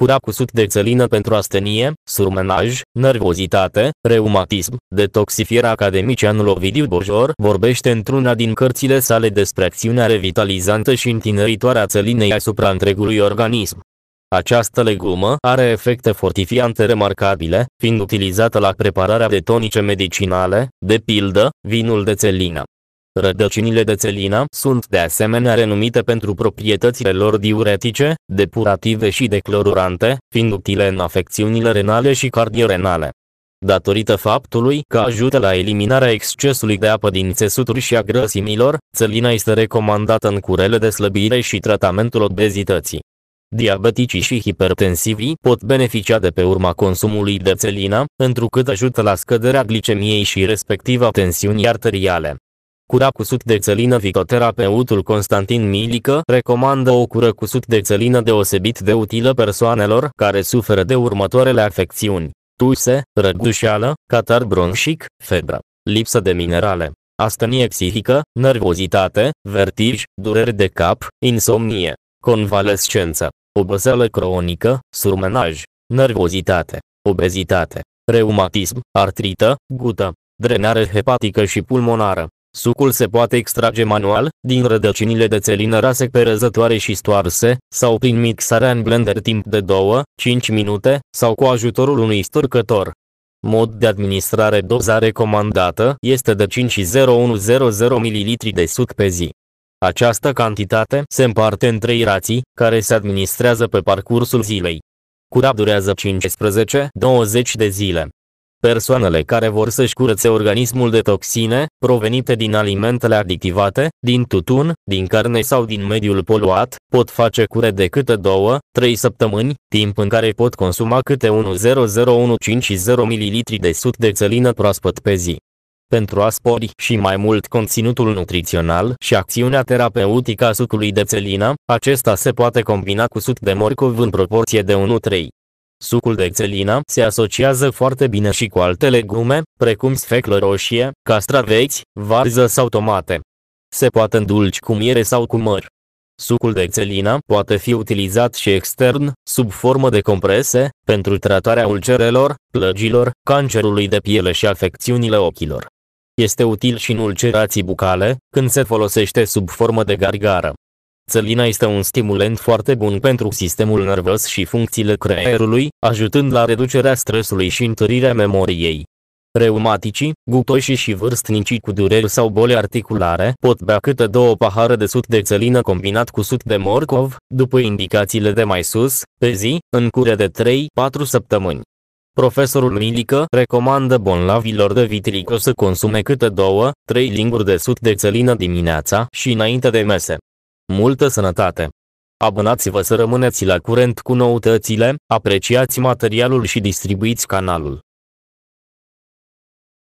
cura cu suc de țelină pentru astenie, surmenaj, nervozitate, reumatism. Detoxifier academicianul Ovidiu Bojor vorbește într-una din cărțile sale despre acțiunea revitalizantă și întineritoare a țelinei asupra întregului organism. Această legumă are efecte fortifiante remarcabile, fiind utilizată la prepararea de tonice medicinale, de pildă, vinul de țelină. Rădăcinile de țelină sunt de asemenea renumite pentru proprietățile lor diuretice, depurative și declorurante, fiind utile în afecțiunile renale și cardiorenale. Datorită faptului că ajută la eliminarea excesului de apă din țesuturi și a grăsimilor, țelina este recomandată în curele de slăbire și tratamentul obezității. Diabeticii și hipertensivii pot beneficia de pe urma consumului de țelină, întrucât ajută la scăderea glicemiei și respectiva tensiunii arteriale. Cura cu suc de țelină vicoterapeutul Constantin Milică recomandă o cură cu suc de țelină deosebit de utilă persoanelor care suferă de următoarele afecțiuni. Tuse, răgușeală, catar bronșic, febră, lipsă de minerale, astenie psihică, nervozitate, vertij, dureri de cap, insomnie, convalescență, oboseală cronică, surmenaj, nervozitate, obezitate, reumatism, artrită, gută, drenare hepatică și pulmonară. Sucul se poate extrage manual, din rădăcinile de țelină rase pe răzătoare și stoarse, sau prin mixarea în blender timp de 2-5 minute, sau cu ajutorul unui sturcător. Mod de administrare Doza recomandată este de 5,0100 ml de suc pe zi. Această cantitate se împarte în trei rații, care se administrează pe parcursul zilei. Cura durează 15-20 de zile. Persoanele care vor să-și curățe organismul de toxine, provenite din alimentele adictivate, din tutun, din carne sau din mediul poluat, pot face cure de câte 2, 3 săptămâni, timp în care pot consuma câte 1,0015 ml de suc de țelină proaspăt pe zi. Pentru a spori și mai mult conținutul nutrițional și acțiunea terapeutică a sucului de țelină, acesta se poate combina cu suc de morcov în proporție de 1-3. Sucul de țelină se asociază foarte bine și cu alte legume, precum sfeclă roșie, castraveți, varză sau tomate. Se poate îndulci cu miere sau cu măr. Sucul de țelină poate fi utilizat și extern, sub formă de comprese, pentru tratarea ulcerelor, plăgilor, cancerului de piele și afecțiunile ochilor. Este util și în ulcerații bucale, când se folosește sub formă de gargară. Țelina este un stimulant foarte bun pentru sistemul nervos și funcțiile creierului, ajutând la reducerea stresului și întărirea memoriei. Reumaticii, gutoșii și vârstnicii cu dureri sau boli articulare pot bea câte două pahare de sut de țelină combinat cu sut de morcov, după indicațiile de mai sus, pe zi, în cure de 3-4 săptămâni. Profesorul Milică recomandă bolnavilor de vitrico să consume câte două, trei linguri de sut de țelină dimineața și înainte de mese. Multă sănătate! Abonați-vă să rămâneți la curent cu noutățile, apreciați materialul și distribuiți canalul.